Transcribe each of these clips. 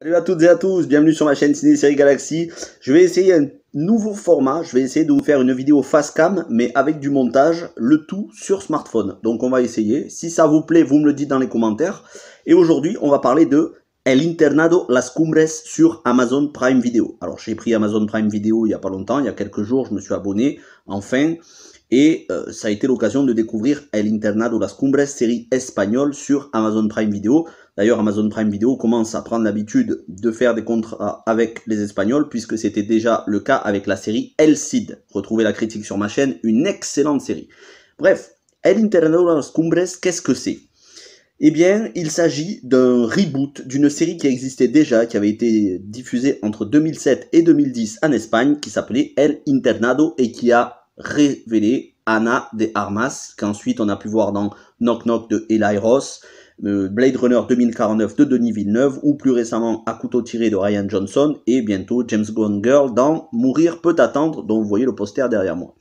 Salut à toutes et à tous, bienvenue sur ma chaîne Ciné Série Galaxy. Je vais essayer un nouveau format, je vais essayer de vous faire une vidéo face cam, mais avec du montage, le tout sur smartphone. Donc on va essayer, si ça vous plaît, vous me le dites dans les commentaires. Et aujourd'hui, on va parler de El Internado Las Cumbres sur Amazon Prime Video. Alors j'ai pris Amazon Prime Video il n'y a pas longtemps, il y a quelques jours, je me suis abonné, enfin. Et euh, ça a été l'occasion de découvrir El Internado Las Cumbres, série espagnole sur Amazon Prime Video. D'ailleurs, Amazon Prime Video commence à prendre l'habitude de faire des contrats avec les Espagnols, puisque c'était déjà le cas avec la série El Cid. Retrouvez la critique sur ma chaîne, une excellente série. Bref, El Internado de las Cumbres, qu'est-ce que c'est eh bien, il s'agit d'un reboot d'une série qui existait déjà, qui avait été diffusée entre 2007 et 2010 en Espagne, qui s'appelait El Internado et qui a révélé Ana de Armas, qu'ensuite on a pu voir dans Knock Knock de El Ross, Blade Runner 2049 de Denis Villeneuve ou plus récemment À couteau tiré de Ryan Johnson et bientôt James Gone Girl dans Mourir peut attendre dont vous voyez le poster derrière moi.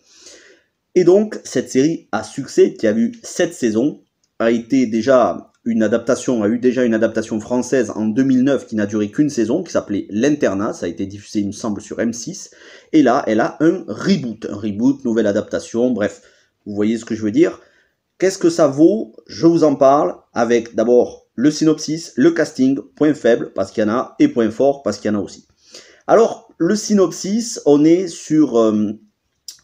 Et donc cette série a succès qui a eu 7 saisons a été déjà une adaptation, a eu déjà une adaptation française en 2009 qui n'a duré qu'une saison, qui s'appelait L'Internat, ça a été diffusé il me semble sur M6, et là elle a un reboot, un reboot, nouvelle adaptation, bref, vous voyez ce que je veux dire. Qu'est-ce que ça vaut Je vous en parle avec d'abord le synopsis, le casting, point faible parce qu'il y en a, et point fort parce qu'il y en a aussi. Alors, le synopsis, on est sur euh,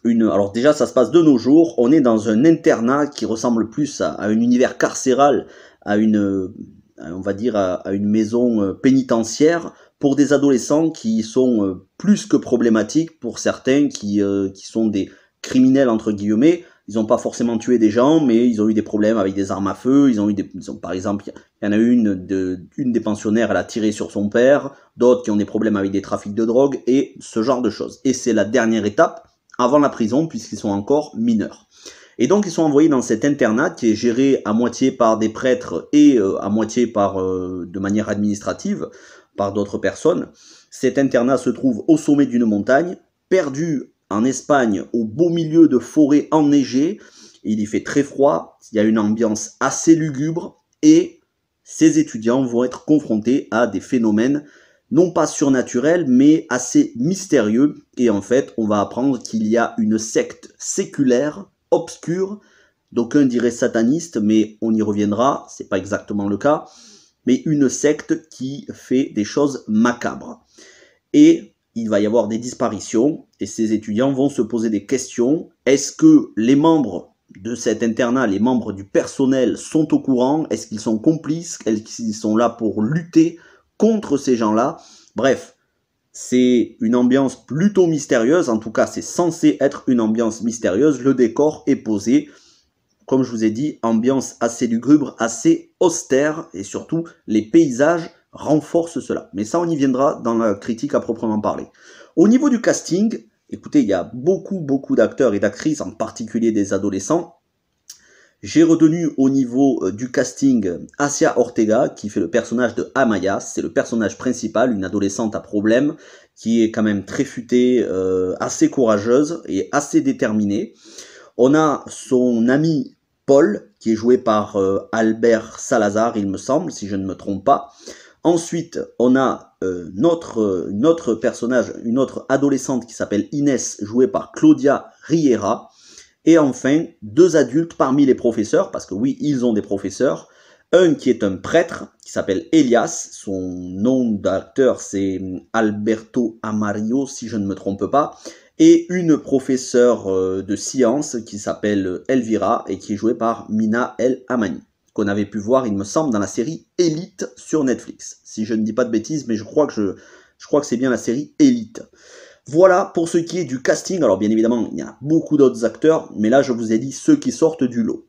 une... Alors déjà, ça se passe de nos jours, on est dans un internat qui ressemble plus à, un univers carcéral, à une... Euh, on va dire à, une maison euh, pénitentiaire pour des adolescents qui sont plus que problématiques, pour certains qui, qui sont des criminels entre guillemets, ils n'ont pas forcément tué des gens, mais ils ont eu des problèmes avec des armes à feu. Ils ont eu des, par exemple, il y en a une de, une des pensionnaires, elle a tiré sur son père. D'autres qui ont des problèmes avec des trafics de drogue et ce genre de choses. Et c'est la dernière étape avant la prison puisqu'ils sont encore mineurs. Et donc ils sont envoyés dans cet internat qui est géré à moitié par des prêtres et euh, à moitié par euh, de manière administrative par d'autres personnes. Cet internat se trouve au sommet d'une montagne, perdu en Espagne, au beau milieu de forêts enneigées. Il y fait très froid, il y a une ambiance assez lugubre et ces étudiants vont être confrontés à des phénomènes non pas surnaturels mais assez mystérieux et en fait on va apprendre qu'il y a une secte séculaire obscure d'aucuns diraient sataniste mais on y reviendra c'est pas exactement le cas mais une secte qui fait des choses macabres et il va y avoir des disparitions et ces étudiants vont se poser des questions. Est-ce que les membres de cet internat, les membres du personnel sont au courant Est-ce qu'ils sont complices Est-ce qu'ils sont là pour lutter contre ces gens-là Bref, c'est une ambiance plutôt mystérieuse, en tout cas c'est censé être une ambiance mystérieuse, le décor est posé, comme je vous ai dit, ambiance assez lugubre, assez austère, et surtout les paysages renforce cela. Mais ça, on y viendra dans la critique à proprement parler. Au niveau du casting, écoutez, il y a beaucoup, beaucoup d'acteurs et d'actrices, en particulier des adolescents. J'ai retenu au niveau euh, du casting Asia Ortega, qui fait le personnage de Amaya. C'est le personnage principal, une adolescente à problème, qui est quand même très futée, euh, assez courageuse et assez déterminée. On a son ami Paul, qui est joué par euh, Albert Salazar, il me semble, si je ne me trompe pas. Ensuite, on a euh, notre, euh, notre, personnage, une autre adolescente qui s'appelle Inès, jouée par Claudia Riera. Et enfin, deux adultes parmi les professeurs, parce que oui, ils ont des professeurs. Un qui est un prêtre, qui s'appelle Elias. Son nom d'acteur, c'est hum, Alberto Amario, si je ne me trompe pas. Et une professeure euh, de sciences qui s'appelle Elvira et qui est jouée par Mina El Amani qu'on avait pu voir, il me semble, dans la série Elite sur Netflix. Si je ne dis pas de bêtises, mais je crois que je, je crois que c'est bien la série Elite. Voilà pour ce qui est du casting. Alors bien évidemment, il y a beaucoup d'autres acteurs, mais là je vous ai dit ceux qui sortent du lot.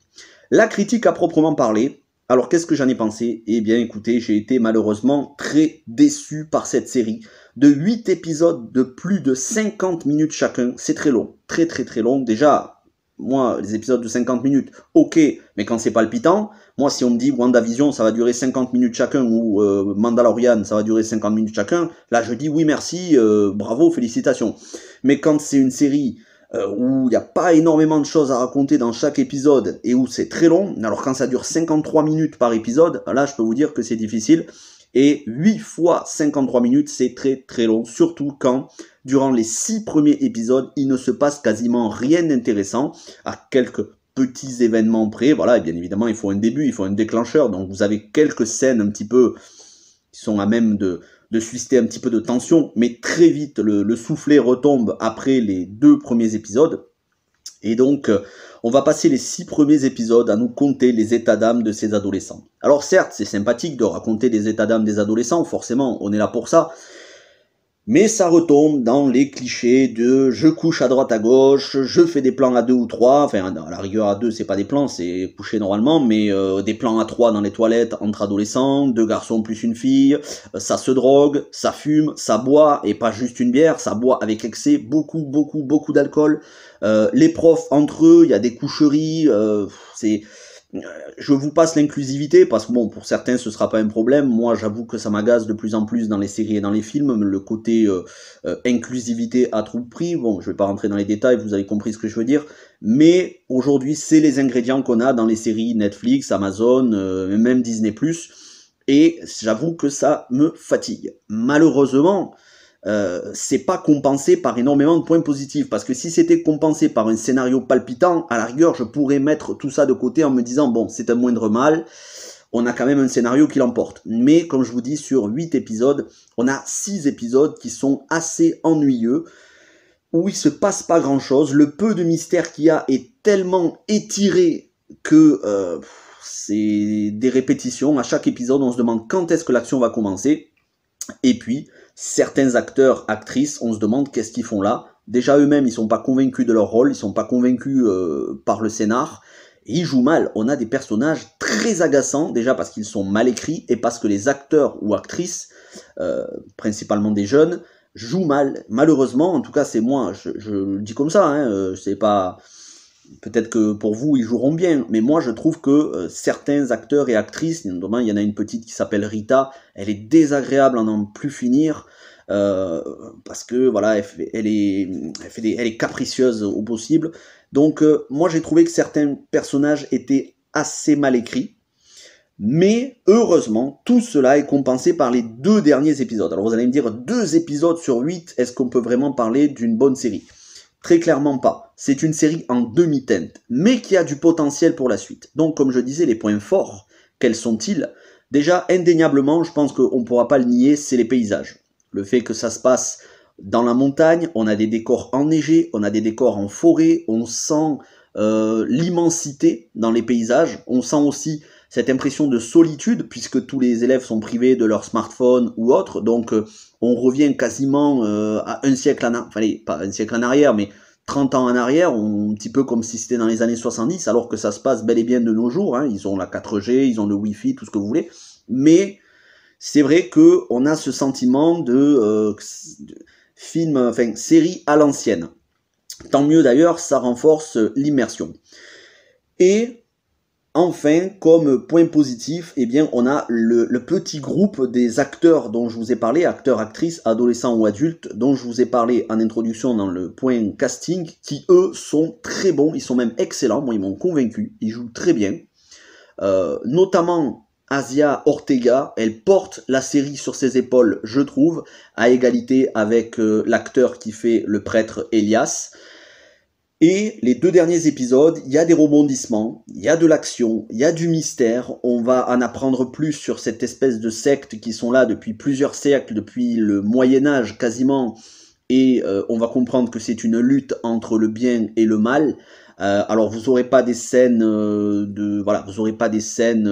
La critique à proprement parler. Alors qu'est-ce que j'en ai pensé Eh bien écoutez, j'ai été malheureusement très déçu par cette série. De 8 épisodes de plus de 50 minutes chacun, c'est très long, très très très long. Déjà, moi, les épisodes de 50 minutes, ok, mais quand c'est palpitant, moi, si on me dit WandaVision, ça va durer 50 minutes chacun, ou euh, Mandalorian, ça va durer 50 minutes chacun, là, je dis oui, merci, euh, bravo, félicitations. Mais quand c'est une série euh, où il n'y a pas énormément de choses à raconter dans chaque épisode et où c'est très long, alors quand ça dure 53 minutes par épisode, là, je peux vous dire que c'est difficile. Et 8 fois 53 minutes, c'est très très long, surtout quand, durant les 6 premiers épisodes, il ne se passe quasiment rien d'intéressant, à quelques petits événements près. Voilà, et bien évidemment, il faut un début, il faut un déclencheur, donc vous avez quelques scènes un petit peu qui sont à même de, de susciter un petit peu de tension, mais très vite, le, le soufflet retombe après les deux premiers épisodes. Et donc, euh, on va passer les six premiers épisodes à nous conter les états d'âme de ces adolescents. Alors certes, c'est sympathique de raconter des états d'âme des adolescents, forcément, on est là pour ça. Mais ça retombe dans les clichés de je couche à droite à gauche, je fais des plans à deux ou trois, enfin à la rigueur à deux c'est pas des plans, c'est coucher normalement, mais euh, des plans à trois dans les toilettes entre adolescents, deux garçons plus une fille, euh, ça se drogue, ça fume, ça boit, et pas juste une bière, ça boit avec excès, beaucoup beaucoup beaucoup d'alcool, euh, les profs entre eux, il y a des coucheries. Euh, euh, je vous passe l'inclusivité parce que bon, pour certains, ce sera pas un problème. Moi, j'avoue que ça m'agace de plus en plus dans les séries et dans les films le côté inclusivité à tout prix. Bon, je vais pas rentrer dans les détails, vous avez compris ce que je veux dire. Mais aujourd'hui, c'est les ingrédients qu'on a dans les séries Netflix, Amazon, même Disney+. Et j'avoue que ça me fatigue. Malheureusement, euh, c'est pas compensé par énormément de points positifs. Parce que si c'était compensé par un scénario palpitant, à la rigueur, je pourrais mettre tout ça de côté en me disant, bon, c'est un moindre mal, on a quand même un scénario qui l'emporte. Mais comme je vous dis, sur 8 épisodes, on a 6 épisodes qui sont assez ennuyeux, où il se passe pas grand-chose. Le peu de mystère qu'il y a est tellement étiré que... Euh, c'est des répétitions. À chaque épisode, on se demande quand est-ce que l'action va commencer. Et puis, certains acteurs, actrices, on se demande qu'est-ce qu'ils font là. Déjà eux-mêmes, ils sont pas convaincus de leur rôle, ils sont pas convaincus euh, par le scénar. ils jouent mal. On a des personnages très agaçants, déjà parce qu'ils sont mal écrits et parce que les acteurs ou actrices, euh, principalement des jeunes, jouent mal. Malheureusement, en tout cas, c'est moi, je, le dis comme ça, hein, euh, c'est pas, peut-être que pour vous, ils joueront bien, mais moi je trouve que euh, certains acteurs et actrices, notamment il y en a une petite qui s'appelle Rita, elle est désagréable à n'en plus finir. Euh, parce que voilà, elle, est, elle, est capricieuse au possible. Donc euh, moi j'ai trouvé que certains personnages étaient assez mal écrits, mais heureusement tout cela est compensé par les deux derniers épisodes. Alors vous allez me dire deux épisodes sur huit, est-ce qu'on peut vraiment parler d'une bonne série Très clairement pas. C'est une série en demi-teinte, mais qui a du potentiel pour la suite. Donc, comme je disais, les points forts, quels sont-ils Déjà, indéniablement, je pense qu'on ne pourra pas le nier, c'est les paysages. Le fait que ça se passe dans la montagne, on a des décors enneigés, on a des décors en forêt, on sent euh, l'immensité dans les paysages, on sent aussi cette impression de solitude, puisque tous les élèves sont privés de leur smartphone ou autre, donc euh, on revient quasiment euh, à un siècle en arrière, enfin, pas un siècle en arrière, mais 30 ans en arrière, un petit peu comme si c'était dans les années 70, alors que ça se passe bel et bien de nos jours, hein. ils ont la 4G, ils ont le Wi-Fi, tout ce que vous voulez, mais c'est vrai que on a ce sentiment de, euh, de film, enfin série à l'ancienne. Tant mieux d'ailleurs, ça renforce l'immersion. Et Enfin, comme point positif, eh bien, on a le, petit groupe des acteurs dont je vous ai parlé, acteurs, actrices, adolescents ou adultes, dont je vous ai parlé en introduction dans le point casting, qui eux sont très bons, ils sont même excellents, moi ils m'ont convaincu, ils jouent très bien. Euh, notamment Asia Ortega, elle porte la série sur ses épaules, je trouve, à égalité avec euh, l'acteur qui fait le prêtre Elias. Et les deux derniers épisodes, il y a des rebondissements, il y a de l'action, il y a du mystère. On va en apprendre plus sur cette espèce de secte qui sont là depuis plusieurs siècles, depuis le Moyen Âge quasiment. Et euh, on va comprendre que c'est une lutte entre le bien et le mal. Euh, alors vous aurez pas des scènes euh, de voilà, vous aurez pas des scènes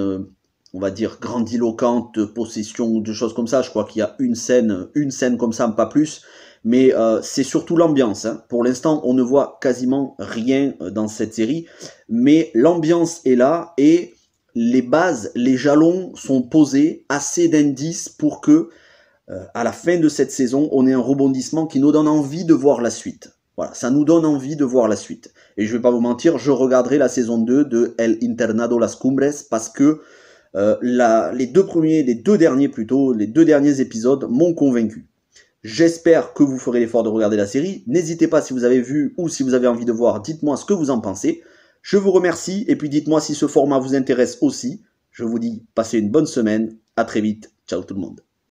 on va dire grandiloquentes, possession, de choses comme ça. Je crois qu'il y a une scène, une scène comme ça, pas plus mais euh, c'est surtout l'ambiance. Hein. Pour l'instant, on ne voit quasiment rien euh, dans cette série, mais l'ambiance est là et les bases, les jalons sont posés, assez d'indices pour que, euh, à la fin de cette saison, on ait un rebondissement qui nous donne envie de voir la suite. Voilà, ça nous donne envie de voir la suite. Et je vais pas vous mentir, je regarderai la saison 2 de El Internado Las Cumbres parce que euh, les deux premiers, les deux derniers plutôt, les deux derniers épisodes m'ont convaincu. J'espère que vous ferez l'effort de regarder la série. N'hésitez pas si vous avez vu ou si vous avez envie de voir, dites-moi ce que vous en pensez. Je vous remercie et puis dites-moi si ce format vous intéresse aussi. Je vous dis, passez une bonne semaine. À très vite. Ciao tout le monde.